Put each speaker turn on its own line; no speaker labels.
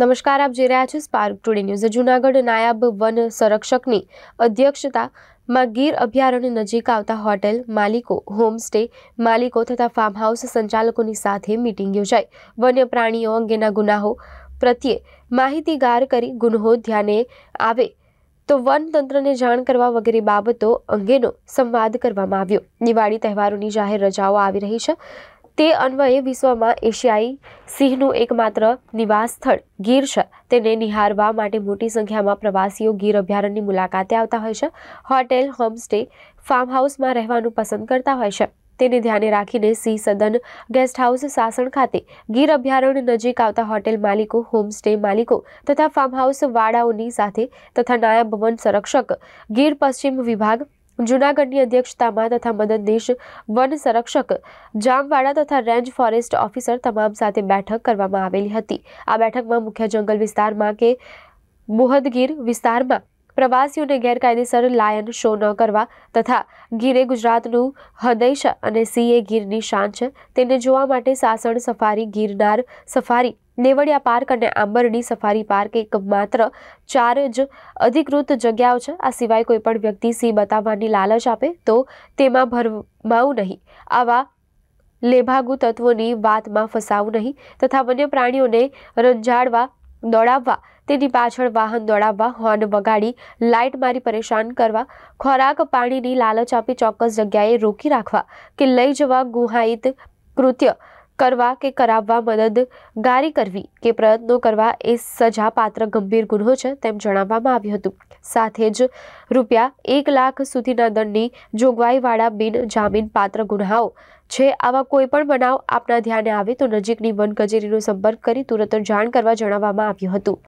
નમસ્કાર આપ જી રહ્યા છો સ્પાર્ક ટુડે ન્યૂઝા જૂનાગઢ નાયબ વન સંરક્ષકની અધ્યક્ષતા માં ગીર અભયારણ્ય નજીક આવતા હોટેલ માલિકો હોમસ્ટે માલિકો તથા ફાર્મહાઉસ સંચાલકોની સાથે મીટિંગ યોજાય વન્ય પ્રાણીઓ અંગેના ગુનાઓ પ્રત્યે માહિતી ગાર કરી ગુનો ધ્યાને આવે તો વનતંત્રને જાણ કરવા વગેરે બાબતો અંગેનો સંવાદ કરવામાં આવ્યો નિવાડી તહેવારોની જાહેર રજાઓ આવી રહી છે તે અન્વયે વિશ્વમાં એશિયાઈ સિંહનું એકમાત્ર નિવાસ સ્થળ ગીર છે તેને નિહાળવા માટે મોટી સંખ્યામાં પ્રવાસીઓ ગીર અભયારણ્યની મુલાકાતે આવતા હોય છે હોટેલ હોમસ્ટે ફાર્મ હાઉસમાં રહેવાનું પસંદ કરતા હોય છે તેને ધ્યાને રાખીને સિંહ સદન ગેસ્ટ હાઉસ સાસણ ખાતે ગીર અભયારણ્ય નજીક આવતા હોટેલ માલિકો હોમસ્ટે માલિકો તથા ફાર્મ હાઉસ વાળાઓની સાથે તથા નાયબ વન સંરક્ષક ગીર પશ્ચિમ વિભાગ જૂનાગઢની અધ્યક્ષતામાં તથા મદદનીશ વન સંરક્ષક જામવાડા તથા રેન્જ ફોરેસ્ટ ઓફિસર તમામ સાથે બેઠક કરવામાં આવેલી હતી આ બેઠકમાં મુખ્ય જંગલ વિસ્તારમાં કે મોહદગીર વિસ્તારમાં પ્રવાસીઓને ગેરકાયદેસર લાયન શો ન કરવા તથા ગીરે ગુજરાતનું હૃદય અને સિંહ એ ગીરની શાન છે તેને જોવા માટે સાસણ સફારી ગિરનાર સફારી નેવડિયા પાર્ક અને આંબરડી સફારી પાર્ક એક માત્ર ચાર જ અધિકૃત જગ્યાઓ છે આ સિવાય કોઈ પણ વ્યક્તિ સિંહ બતાવવાની લાલચ આપે તો તેમાં ભરમાવું નહીં આવા લેભાગુ તત્વોની વાતમાં ફસાવું નહીં તથા વન્ય પ્રાણીઓને રંજાડવા દોડાવવા તેની પાછળ વાહન દોડાવવા હોર્ન વગાડી લાઇટ મારી પરેશાન કરવા ખોરાક પાણીની લાલચ આપી ચોક્કસ જગ્યાએ રોકી રાખવા કે લઈ જવા ગુહાયિત કૃત્ય કરવા કે કરાવવા મદદ ગારી કરવી કે પ્રયત્નો કરવા એ સજાપાત્ર ગંભીર ગુનો છે તેમ જણાવવામાં આવ્યું હતું સાથે જ રૂપિયા એક લાખ સુધીના દંડની જોગવાઈવાળા બિન જામીનપાત્ર ગુનાઓ છે આવા કોઈ પણ બનાવ આપના ધ્યાને આવે તો નજીકની વન કચેરીનો સંપર્ક કરી તુરત જાણ કરવા જણાવવામાં આવ્યું હતું